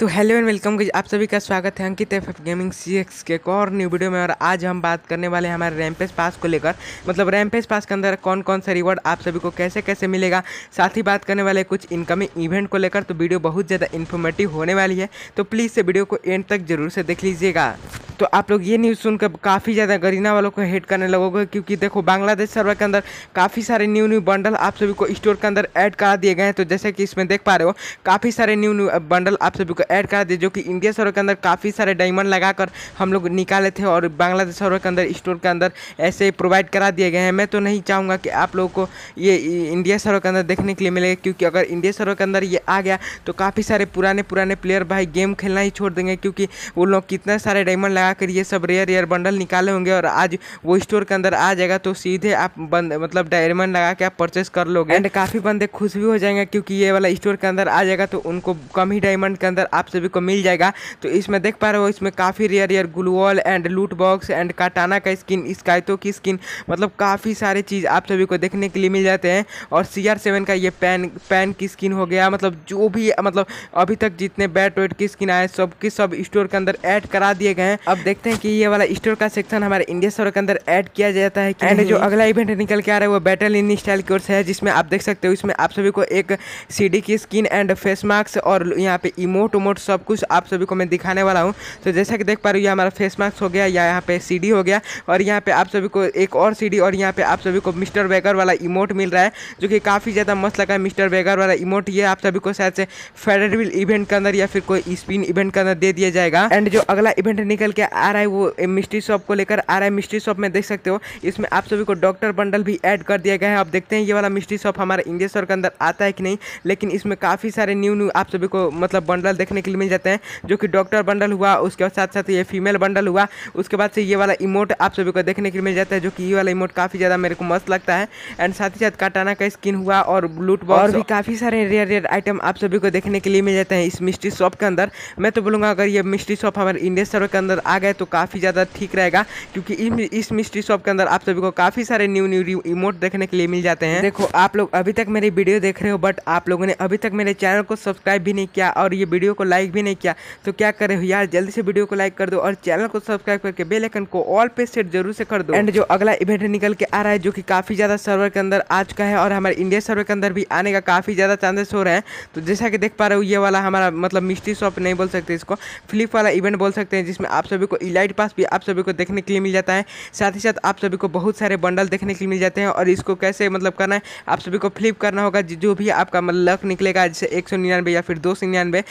तो hello and welcome आप सभी का स्वागत है अंकित एफ एफ गेमिंग सी एक्स के एक और न्यू वीडियो में और आज हम बात करने वाले हैं हमारे रैम्पेज पास को लेकर मतलब रैमपेज पास के अंदर कौन कौन सा रिवॉर्ड आप सभी को कैसे कैसे मिलेगा साथ ही बात करने वाले कुछ इनकमिंग इवेंट को लेकर तो वीडियो बहुत ज़्यादा इन्फॉर्मेटिव होने वाली है तो प्लीज़ से वीडियो को एंड तक जरूर से देख लीजिएगा तो आप लोग ये न्यूज़ सुनकर काफ़ी ज़्यादा गरीना वालों को हेट करने लगोगे क्योंकि देखो बांग्लादेश सर्वर के अंदर काफ़ी सारे न्यू न्यू बंडल आप सभी को स्टोर के अंदर ऐड करा दिए गए हैं तो जैसे कि इसमें देख पा रहे हो काफ़ी सारे न्यू न्यू बंडल आप सभी को ऐड करा दिए जो कि इंडिया सर्वर के अंदर काफ़ी सारे डायमंड लगाकर हम लोग निकाले थे और बांग्लादेश सर्वर के अंदर स्टोर के अंदर ऐसे प्रोवाइड करा दिए गए हैं मैं तो नहीं चाहूँगा कि आप लोगों को ये इंडिया सर्वर के अंदर देखने के लिए मिलेगा क्योंकि अगर इंडिया सर्वर के अंदर ये आ गया तो काफ़ी सारे पुराने पुराने प्लेयर भाई गेम खेलना ही छोड़ देंगे क्योंकि वो लोग कितने सारे डायमंड लगा जाकर ये सब रेयर एयर बंडल निकाले होंगे और आज वो स्टोर के अंदर आ जाएगा तो सीधे आप बंद मतलब डायमंड लगा के आप परचेस कर लोगे एंड काफ़ी बंदे खुश भी हो जाएंगे क्योंकि ये वाला स्टोर के अंदर आ जाएगा तो उनको कम ही डायमंड के अंदर आप सभी को मिल जाएगा तो इसमें देख पा रहे हो इसमें काफ़ी rare air gloo wall and loot box and katana का स्किन स्कायतों की स्किन मतलब काफ़ी सारे चीज़ आप सभी को देखने के लिए मिल जाते हैं और सी आर सेवन का ये पैन पैन की स्किन हो गया मतलब जो भी मतलब अभी तक जितने बैट वेट की स्किन आए सबके सब स्टोर के अंदर एड करा दिए गए अब देखते हैं कि ये वाला स्टोर का सेक्शन हमारे इंडिया स्टोर के अंदर ऐड किया जाता है एंड जो अगला इवेंट निकल के आ रहा है वो बैटल इन स्टाइल कोर्स है जिसमें आप देख सकते हो इसमें आप सभी को एक सीडी की स्किन एंड फेस मास्क और यहाँ पे इमोट उमोट सब कुछ आप सभी को मैं दिखाने वाला हूँ तो जैसा कि देख पा रही हूँ हमारा फेस मास्क हो गया या यहाँ पे सी हो गया और यहाँ पे आप सभी को एक और सी और यहाँ पे आप सभी को मिस्टर वेगर वाला इमोट मिल रहा है जो कि काफ़ी ज़्यादा मस्त लगा है मिस्टर वेगर वाला इमोट ये आप सभी को शायद से फेडरविल इवेंट के अंदर या फिर कोई स्पिन इवेंट के अंदर दे दिया जाएगा एंड जो अगला इवेंट निकल के आ रहा है वो मिस्ट्री eh, शॉप को लेकर आ रहा है मिस्ट्री शॉप में देख सकते हो इसमें आप सभी को डॉक्टर बंडल भी ऐड कर दिया गया है अब देखते हैं ये वाला मिस्ट्री शॉप हमारे इंगेश्वर के अंदर आता है कि नहीं लेकिन इसमें काफ़ी सारे न्यू न्यू आप सभी को मतलब बंडल देखने के लिए मिल जाते हैं जो कि डॉक्टर बंडल हुआ उसके साथ साथ ये फीमेल बंडल हुआ उसके बाद से ये वाला इमोट आप सभी को देखने के लिए मिल जाता है जो कि ये वाला इमोट काफ़ी ज़्यादा मेरे को मस्त लगता है एंड साथ ही साथ काटाना का स्किन हुआ और लूट और भी काफ़ी सारे रेयर रेयर आइटम आप सभी को देखने के लिए मिल जाते हैं इस मिस्ट्री शॉप के अंदर मैं तो बोलूँगा अगर ये मिस्ट्री शॉप हमारे इंडिया सर्वे के अंदर आ गए तो काफ़ी ज़्यादा ठीक रहेगा क्योंकि इस मिस्ट्री शॉप के अंदर आप सभी को काफ़ी सारे न्यू न्यू रिमोट देखने के लिए मिल जाते हैं देखो आप लोग अभी तक मेरी वीडियो देख रहे हो बट आप लोगों ने अभी तक मेरे चैनल को सब्सक्राइब भी नहीं किया और ये वीडियो को लाइक भी नहीं किया तो क्या करे हो यार जल्दी से वीडियो को लाइक कर दो और चैनल को सब्सक्राइब करके बेलाइकन को ऑल पे सेट जरूर से कर दो एंड जो अगला इवेंट निकल के आ रहा है जो कि काफ़ी ज़्यादा सर्वर के अंदर आ चुका है और हमारे इंडिया सर्वर के अंदर भी आने का काफ़ी ज़्यादा चांसेस हो रहे हैं तो जैसा कि देख पा रहे हो ये वाला हमारा मतलब मिस्ट्री शॉप नहीं बोल सकते इसको फ्लिप वाला इवेंट बोल सकते हैं जिसमें आप सभी सभी को इलाइट पास भी आप सभी को देखने के लिए मिल जाता है साथ ही साथ आप सभी को बहुत सारे बंडल देखने के लिए मिल जाते हैं और इसको कैसे मतलब करना है आप सभी को फ्लिप करना होगा जो भी आपका मतलब लक निकलेगा जैसे एक सौ या फिर दो सौ निन्यानवे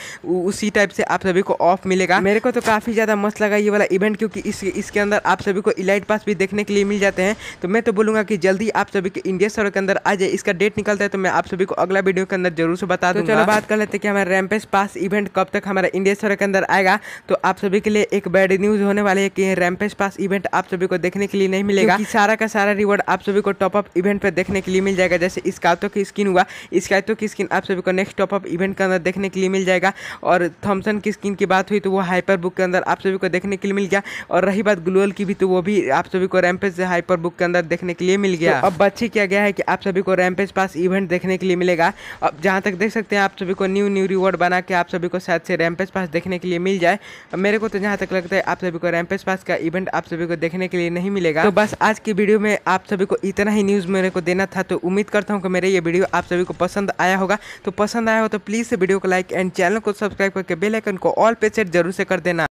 उसी टाइप से आप सभी को ऑफ मिलेगा मेरे को तो काफ़ी ज़्यादा मस्त लगा ये वाला इवेंट क्योंकि इसके अंदर आप सभी को इलाइट पास भी देखने के लिए मिल जाते हैं तो मैं तो बोलूँगा कि जल्दी आप सभी के इंडिया सर्वर के अंदर आ जाए इसका डेट निकलता है तो मैं आप सभी को अगला वीडियो के अंदर जरूर से बता तो दूँ चलो बात कर लेते हैं कि हमारा रैमपेस पास इवेंट कब तक हमारा इंडिया सर्वर के अंदर आएगा तो आप सभी के लिए एक बैड न्यूज होने वाली है कि रैमपेज पास इवेंट आप सभी को देखने के लिए नहीं मिलेगा सारा का सारा रिवॉर्ड आप सभी को टॉपअप इवेंट पर देखने के लिए मिल जाएगा जैसे स्कायतो की स्किन हुआ स्कायतो की स्किन आप सभी को नेक्स्ट टॉपअप इवेंट के अंदर देखने के लिए मिल जाएगा और थॉमसन की स्किन की बात हुई तो वो हाइपर बुक के अंदर आप सभी को देखने के लिए मिल गया और रही बात ग्लोअल की भी तो वो भी आप सभी को रैमपेज हाइपर बुक के अंदर देखने के लिए मिल गया तो अब बातचीत किया गया है कि आप सभी को रैमपेज पास इवेंट देखने के लिए मिलेगा अब जहाँ तक देख सकते हैं आप सभी को न्यू न्यू रिवॉर्ड बना के आप सभी को शायद से रैमपेज पास देखने के लिए मिल जाए मेरे को तो जहाँ तक लगता है आप सभी को रैमपेज पास का इवेंट आप सभी को देखने के लिए नहीं मिलेगा तो बस आज की वीडियो में आप सभी को इतना ही न्यूज़ मेरे को देना था तो उम्मीद करता हूँ कि मेरे ये वीडियो आप सभी को पसंद आया होगा तो पसंद आया हो तो प्लीज़ वीडियो को लाइक एंड चैनल को सब्सक्राइब करके बेलाइकन को ऑल पे सेट जरूर से कर देना